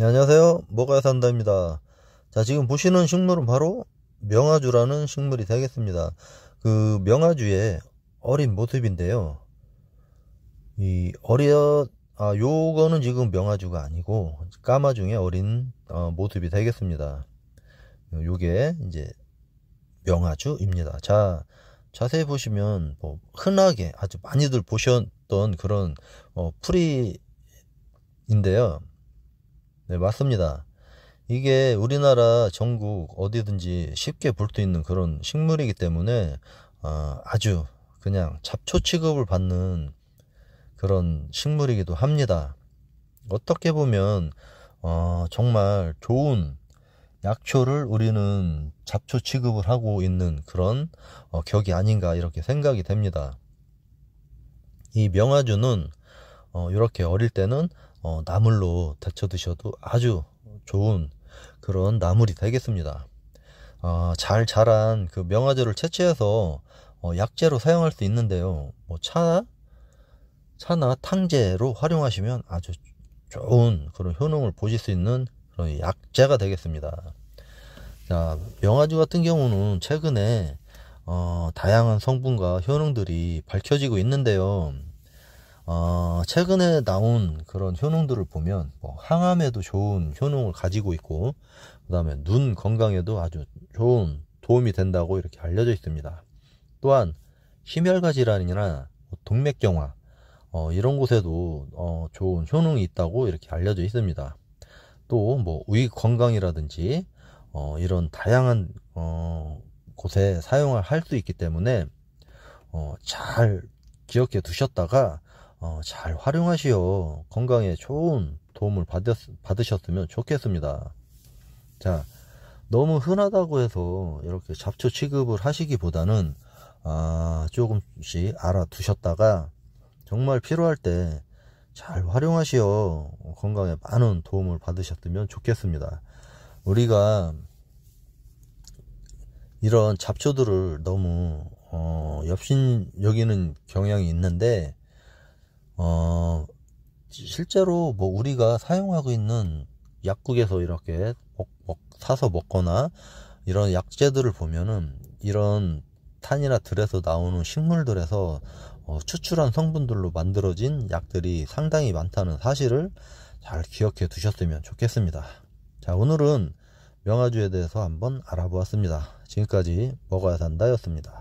네, 안녕하세요. 먹어야 산다입니다. 자, 지금 보시는 식물은 바로 명아주라는 식물이 되겠습니다. 그 명아주의 어린 모습인데요. 이 어려 아 요거는 지금 명아주가 아니고 까마중의 어린 어, 모습이 되겠습니다. 요게 이제 명아주입니다. 자, 자세히 보시면 뭐 흔하게 아주 많이들 보셨던 그런 어, 풀이인데요. 네, 맞습니다. 이게 우리나라 전국 어디든지 쉽게 볼 수 있는 그런 식물이기 때문에 어, 아주 그냥 잡초 취급을 받는 그런 식물이기도 합니다. 어떻게 보면 어, 정말 좋은 약초를 우리는 잡초 취급을 하고 있는 그런 어, 격이 아닌가 이렇게 생각이 됩니다. 이 명아주는 어, 이렇게 어릴 때는 어, 나물로 데쳐 드셔도 아주 좋은 그런 나물이 되겠습니다. 어, 잘 자란 그명화재를 채취해서 어, 약재로 사용할 수 있는데요. 뭐 차, 차나 탕재로 활용하시면 아주 좋은 그런 효능을 보실 수 있는 그런 약재가 되겠습니다. 자, 명화주 같은 경우는 최근에 어, 다양한 성분과 효능들이 밝혀지고 있는데요. 어, 최근에 나온 그런 효능들을 보면 뭐 항암에도 좋은 효능을 가지고 있고 그 다음에 눈 건강에도 아주 좋은 도움이 된다고 이렇게 알려져 있습니다. 또한 심혈관 질환이나 뭐 동맥경화 어, 이런 곳에도 어, 좋은 효능이 있다고 이렇게 알려져 있습니다. 또 뭐 위 건강이라든지 어, 이런 다양한 어, 곳에 사용을 할 수 있기 때문에 어, 잘 기억해 두셨다가 어, 잘 활용하시어 건강에 좋은 도움을 받았, 받으셨으면 좋겠습니다. 자, 너무 흔하다고 해서 이렇게 잡초 취급을 하시기보다는 아, 조금씩 알아두셨다가 정말 필요할 때 잘 활용하시어 건강에 많은 도움을 받으셨으면 좋겠습니다. 우리가 이런 잡초들을 너무 어, 엽신 여기는 경향이 있는데 어, 실제로 뭐 우리가 사용하고 있는 약국에서 이렇게 먹, 먹, 사서 먹거나 이런 약재들을 보면은 이런 탄이나 들에서 나오는 식물들에서 어, 추출한 성분들로 만들어진 약들이 상당히 많다는 사실을 잘 기억해 두셨으면 좋겠습니다. 자, 오늘은 명아주에 대해서 한번 알아보았습니다. 지금까지 먹어야 산다였습니다.